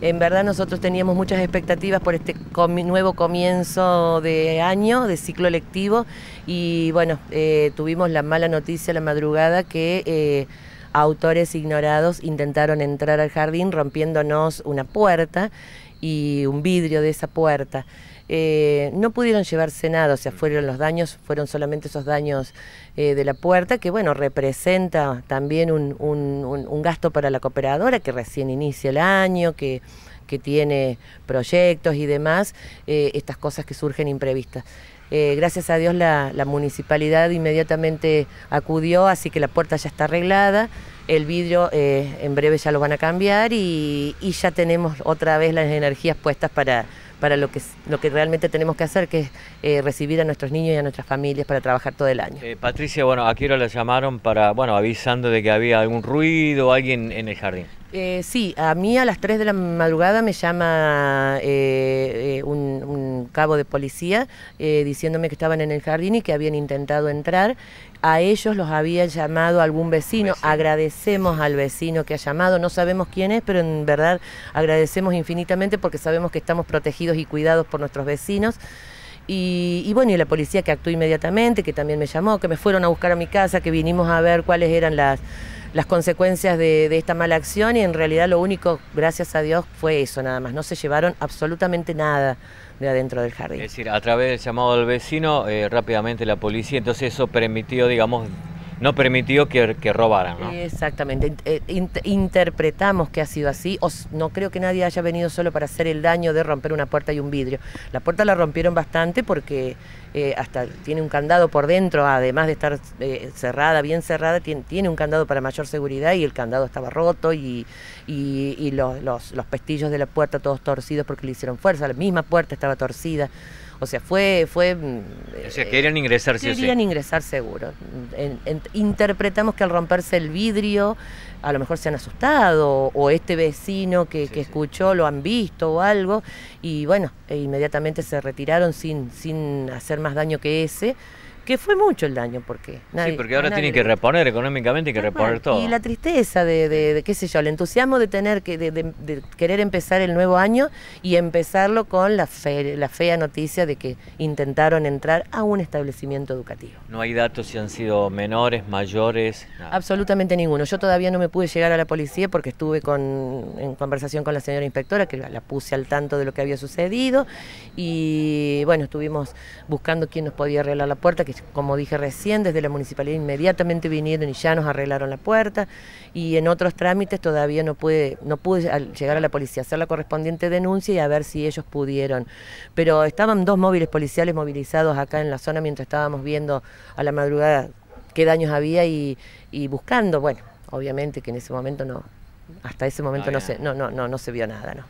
En verdad nosotros teníamos muchas expectativas por este nuevo comienzo de año, de ciclo lectivo, y bueno, eh, tuvimos la mala noticia la madrugada que... Eh, autores ignorados intentaron entrar al jardín rompiéndonos una puerta y un vidrio de esa puerta. Eh, no pudieron llevarse nada, o sea, fueron los daños, fueron solamente esos daños eh, de la puerta, que bueno, representa también un, gasto para la cooperadora que recién inicia el año, que, tiene proyectos y demás, eh, estas cosas que surgen imprevistas. gracias a Dios la, la municipalidad inmediatamente acudió, así que la puerta ya está arreglada. El vidrio eh, en breve ya lo van a cambiar y ya tenemos otra vez las energías puestas para para lo que, lo que realmente tenemos que hacer, que es eh, recibir a nuestros niños y a nuestras familias para trabajar todo el año. Eh, Patricia, bueno, ¿a qué hora la llamaron para, bueno, avisando de que había algún ruido, alguien en el jardín? Eh, sí, a mí a las 3 de la madrugada me llama un, cabo de policía diciéndome que estaban en el jardín y que habían intentado entrar. A ellos los había llamado algún vecino. Agradecemos al vecino que ha llamado. No sabemos quién es, pero en verdad agradecemos infinitamente porque sabemos que estamos protegidos y cuidados por nuestros vecinos. Y, bueno, y la policía que actuó inmediatamente, que también me llamó, que me fueron a buscar a mi casa, que vinimos a ver cuáles eran las, las consecuencias de, esta mala acción y en realidad lo único, gracias a Dios, fue eso nada más. No se llevaron absolutamente nada de adentro del jardín. Es decir, a través del llamado del vecino, eh, rápidamente la policía, entonces eso permitió, digamos, no permitió que, robaran, ¿no? Exactamente. Eh, interpretamos que ha sido así. no creo que nadie haya venido solo para hacer el daño de romper una puerta y un vidrio. La puerta la rompieron bastante porque eh, hasta tiene un candado por dentro, además de estar eh, cerrada, bien cerrada, tiene, un candado para mayor seguridad y el candado estaba roto y, los, pestillos de la puerta todos torcidos porque le hicieron fuerza. La misma puerta estaba torcida. O sea, fue... fue mm, o sea, querían ingresar, sí Querían ingresar seguro interpretamos que al romperse el vidrio, a lo mejor se han asustado, o este vecino que, escuchó lo han visto o algo, y bueno, e inmediatamente se retiraron sin hacer más daño que ese que fue mucho el daño, porque... Nadie, sí, porque ahora tienen que reponer económicamente, y que reponer todo. Y la tristeza de, de, qué sé yo, el entusiasmo de tener que de, querer empezar el nuevo año y empezarlo con la, la fea noticia de que intentaron entrar a un establecimiento educativo. No hay datos si han sido menores, mayores. Absolutamente ninguno. Yo todavía no me pude llegar a la policía porque estuve con, en conversación con la señora inspectora, que la puse al tanto de lo que había sucedido y bueno, estuvimos buscando quién nos podía arreglar la puerta, que como dije recién, desde la municipalidad inmediatamente vinieron y ya nos arreglaron la puerta y en otros trámites todavía no pude, no pude llegar a la policía, hacer la correspondiente denuncia y a ver si ellos pudieron. Pero estaban dos móviles policiales movilizados acá en la zona mientras estábamos viendo a la madrugada qué daños había y, buscando, bueno, obviamente que en ese momento no, hasta ese momento ah, no, se, no, no, no, no se vio nada, ¿no?